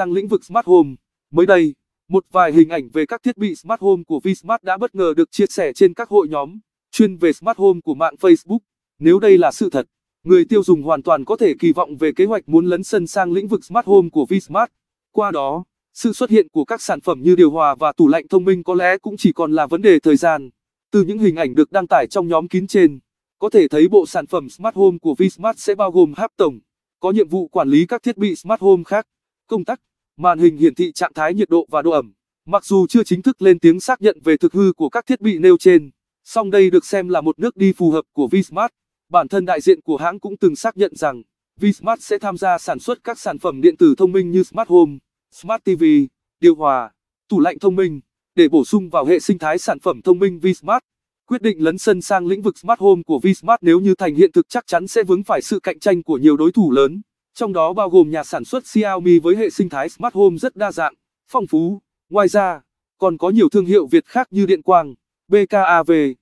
sang lĩnh vực Smart Home. Mới đây, một vài hình ảnh về các thiết bị Smart Home của Vsmart đã bất ngờ được chia sẻ trên các hội nhóm chuyên về Smart Home của mạng Facebook. Nếu đây là sự thật, người tiêu dùng hoàn toàn có thể kỳ vọng về kế hoạch muốn lấn sân sang lĩnh vực Smart Home của Vsmart. Qua đó, sự xuất hiện của các sản phẩm như điều hòa và tủ lạnh thông minh có lẽ cũng chỉ còn là vấn đề thời gian. Từ những hình ảnh được đăng tải trong nhóm kín trên, có thể thấy bộ sản phẩm Smart Home của Vsmart sẽ bao gồm háp tổng, có nhiệm vụ quản lý các thiết bị Smart Home khác, công tắc, màn hình hiển thị trạng thái nhiệt độ và độ ẩm. Mặc dù chưa chính thức lên tiếng xác nhận về thực hư của các thiết bị nêu trên, song đây được xem là một nước đi phù hợp của Vsmart. Bản thân đại diện của hãng cũng từng xác nhận rằng Vsmart sẽ tham gia sản xuất các sản phẩm điện tử thông minh như Smart Home, Smart TV, điều hòa, tủ lạnh thông minh để bổ sung vào hệ sinh thái sản phẩm thông minh Vsmart. Quyết định lấn sân sang lĩnh vực Smart Home của Vsmart nếu như thành hiện thực chắc chắn sẽ vướng phải sự cạnh tranh của nhiều đối thủ lớn trong đó bao gồm nhà sản xuất Xiaomi với hệ sinh thái smart home rất đa dạng, phong phú. Ngoài ra, còn có nhiều thương hiệu Việt khác như Điện Quang, BKAV,